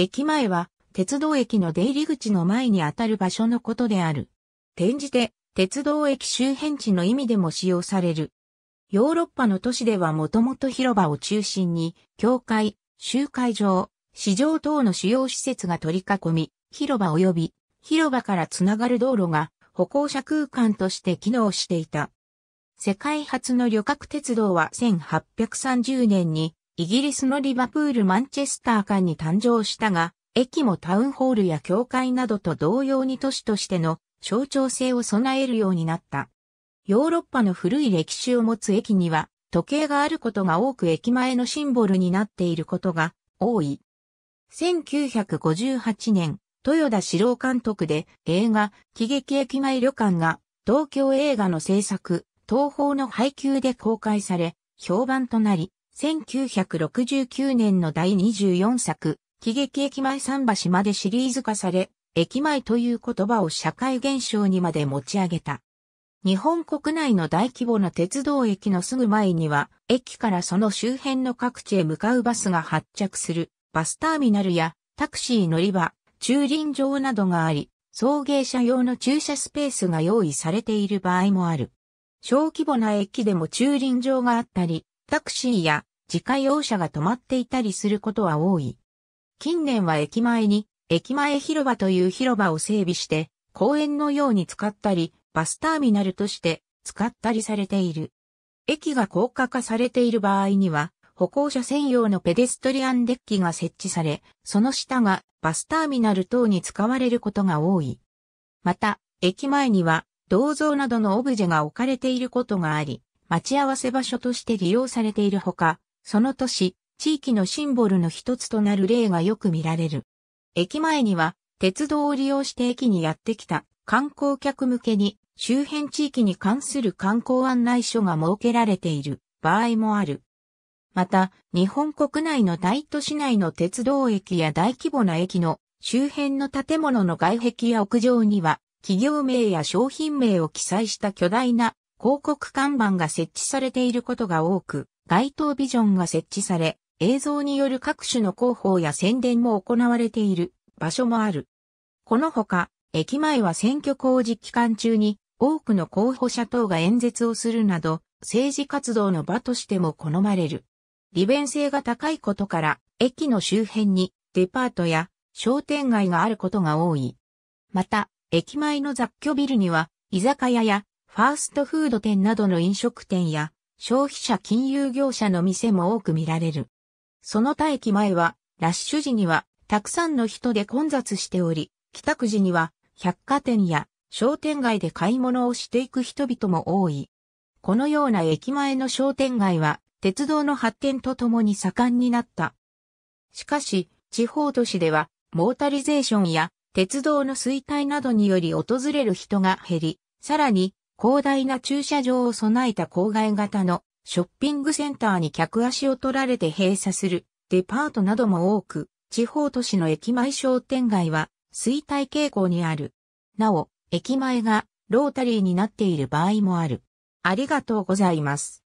駅前は、鉄道駅の出入り口の前にあたる場所のことである。転じて、鉄道駅周辺地の意味でも使用される。ヨーロッパの都市ではもともと広場を中心に、教会、集会場、市場等の主要施設が取り囲み、広場及び広場からつながる道路が歩行者空間として機能していた。世界初の旅客鉄道は1830年にイギリスのリバプールマンチェスター間に誕生したが、駅もタウンホールや教会などと同様に都市としての象徴性を備えるようになった。ヨーロッパの古い歴史を持つ駅には、時計があることが多く駅前のシンボルになっていることが多い。1958年、豊田史郎監督で映画、喜劇駅前旅館が東京映画の制作、東宝の配給で公開され、評判となり、1969年の第24作、喜劇駅前桟橋までシリーズ化され、駅前という言葉を社会現象にまで持ち上げた。日本国内の大規模な鉄道駅のすぐ前には、駅からその周辺の各地へ向かうバスが発着するバスターミナルやタクシー乗り場、駐輪場などがあり、送迎車用の駐車スペースが用意されている場合もある。小規模な駅でも駐輪場があったり、タクシーや自家用車が止まっていたりすることは多い。近年は駅前に、駅前広場という広場を整備して、公園のように使ったり、バスターミナルとして使ったりされている。駅が高架化されている場合には、歩行者専用のペデストリアンデッキが設置され、その下がバスターミナル等に使われることが多い。また、駅前には銅像などのオブジェが置かれていることがあり、待ち合わせ場所として利用されているほか、その年、地域のシンボルの一つとなる例がよく見られる。駅前には、鉄道を利用して駅にやってきた観光客向けに周辺地域に関する観光案内所が設けられている場合もある。また、日本国内の大都市内の鉄道駅や大規模な駅の周辺の建物の外壁や屋上には、企業名や商品名を記載した巨大な広告看板が設置されていることが多く、街頭ビジョンが設置され、映像による各種の広報や宣伝も行われている場所もある。このほか、駅前は選挙公示期間中に多くの候補者等が演説をするなど、政治活動の場としても好まれる。利便性が高いことから、駅の周辺にデパートや商店街があることが多い。また、駅前の雑居ビルには、居酒屋やファーストフード店などの飲食店や消費者金融業者の店も多く見られる。その他駅前は、ラッシュ時には、たくさんの人で混雑しており、帰宅時には、百貨店や商店街で買い物をしていく人々も多い。このような駅前の商店街は、鉄道の発展とともに盛んになった。しかし、地方都市では、モータリゼーションや鉄道の衰退などにより訪れる人が減り、さらに広大な駐車場を備えた郊外型のショッピングセンターに客足を取られて閉鎖するデパートなども多く、地方都市の駅前商店街は衰退傾向にある。なお、駅前がロータリーになっている場合もある。ありがとうございます。